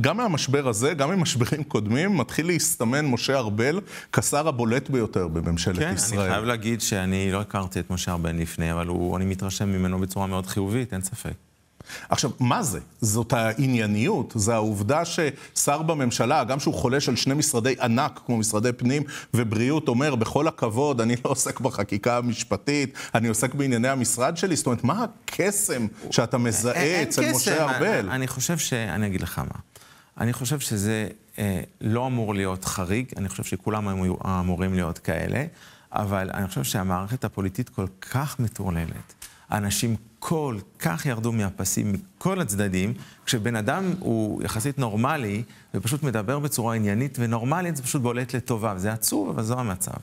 גם מהמשבר הזה, גם ממשברים קודמים, מתחיל להסתמן משה ארבל כשר הבולט ביותר בממשלת כן, ישראל. כן, אני חייב להגיד שאני לא הכרתי את משה ארבל לפני, אבל הוא, אני מתרשם ממנו בצורה מאוד חיובית, אין ספק. עכשיו, מה זה? זאת הענייניות, זה העובדה ששר בממשלה, גם שהוא חולש על שני משרדי ענק, כמו משרדי פנים ובריאות, אומר, בכל הכבוד, אני לא עוסק בחקיקה המשפטית, אני עוסק בענייני המשרד שלי. זאת אומרת, מה הקסם שאתה מזהה אצל משה ארבל? אני חושב ש... אני אגיד לך מה. אני חושב שזה אה, לא אמור להיות חריג, אני חושב שכולם היו אמורים להיות כאלה, אבל אני חושב שהמערכת הפוליטית כל כך מטורללת. אנשים כל כך ירדו מהפסים מכל הצדדים, כשבן אדם הוא יחסית נורמלי ופשוט מדבר בצורה עניינית ונורמלית, זה פשוט בולט לטובה, וזה עצוב, אבל זה המצב.